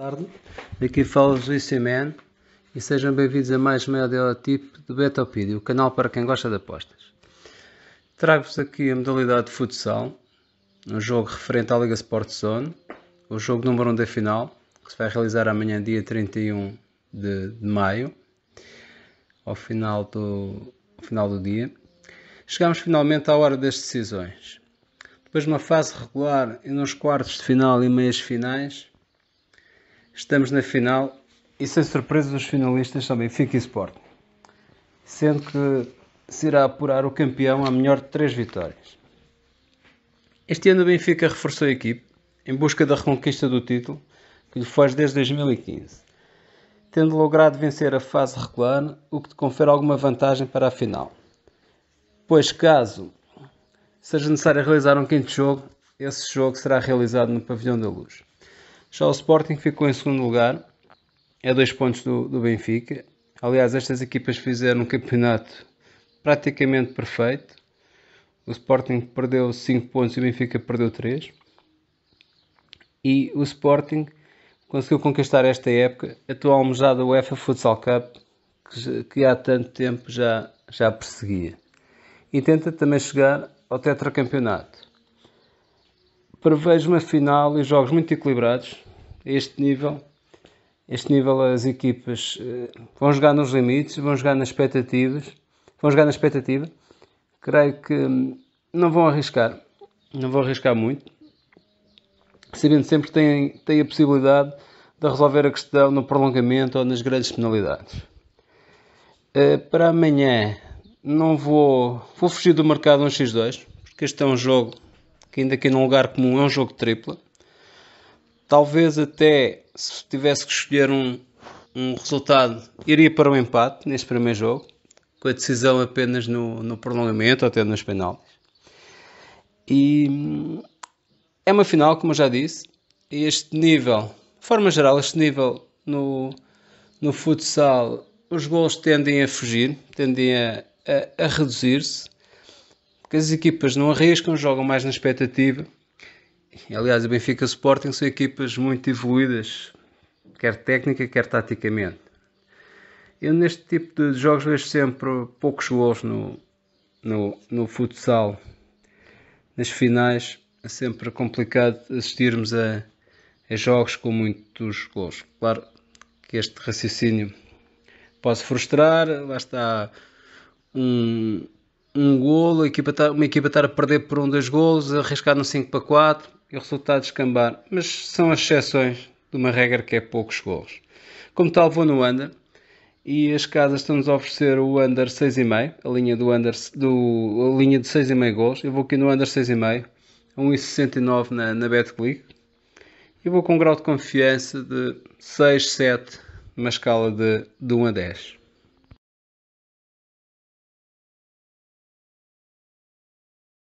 Boa tarde, daqui fala o Semen e sejam bem-vindos a mais uma meia tipo do Betopedia, o canal para quem gosta de apostas. Trago-vos aqui a modalidade de futsal, um jogo referente à Liga Sport Zone, o jogo número 1 da final, que se vai realizar amanhã, dia 31 de, de maio, ao final do, ao final do dia. Chegámos finalmente à hora das decisões. Depois de uma fase regular e nos quartos de final e meias finais, Estamos na final e, sem surpresa, os finalistas são Benfica e Sporting, sendo que se irá apurar o campeão a melhor de três vitórias. Este ano o Benfica reforçou a equipe em busca da reconquista do título que lhe faz desde 2015, tendo logrado vencer a fase regular, o que te confere alguma vantagem para a final. Pois caso seja necessário realizar um quinto jogo, esse jogo será realizado no Pavilhão da Luz. Já o Sporting ficou em segundo lugar, é dois pontos do, do Benfica. Aliás, estas equipas fizeram um campeonato praticamente perfeito. O Sporting perdeu 5 pontos e o Benfica perdeu 3. E o Sporting conseguiu conquistar esta época a tua almejada UEFA Futsal Cup, que, que, há tanto tempo já, já perseguia. E tenta também chegar ao tetracampeonato prevejo uma final e jogos muito equilibrados este nível. Este nível as equipas eh, vão jogar nos limites, vão jogar nas expectativas, vão jogar na expectativa. Creio que hum, não vão arriscar, não vão arriscar muito, sabendo sempre que têm, têm a possibilidade de resolver a questão no prolongamento ou nas grandes penalidades. Eh, para amanhã não vou, vou fugir do mercado 1x2, porque este é um jogo que ainda que num lugar comum é um jogo de tripla. Talvez até se tivesse que escolher um, um resultado, iria para o um empate neste primeiro jogo, com a decisão apenas no, no prolongamento ou até nos penaltis. E é uma final, como eu já disse, e este nível, de forma geral, este nível no, no futsal, os gols tendem a fugir, tendem a, a, a reduzir-se porque as equipas não arriscam, jogam mais na expectativa. Aliás, o Benfica e o Sporting são equipas muito evoluídas, quer técnica, quer taticamente. Eu neste tipo de jogos vejo sempre poucos gols no, no, no futsal. Nas finais é sempre complicado assistirmos a, a jogos com muitos gols. Claro que este raciocínio pode frustrar, lá está um, um golo, tá, uma equipa estar a perder por um dos golos, arriscar no 5 para 4 e o resultado descambar. Mas são as exceções de uma regra que é poucos golos. Como tal, vou no under e as casas estão-nos a oferecer o under 6,5, a linha do under do, a linha de 6,5 golos. Eu vou aqui no under 6,5, 1,69 na, na BetClick. E vou com um grau de confiança de 6, 7, numa escala de, de 1 a 10.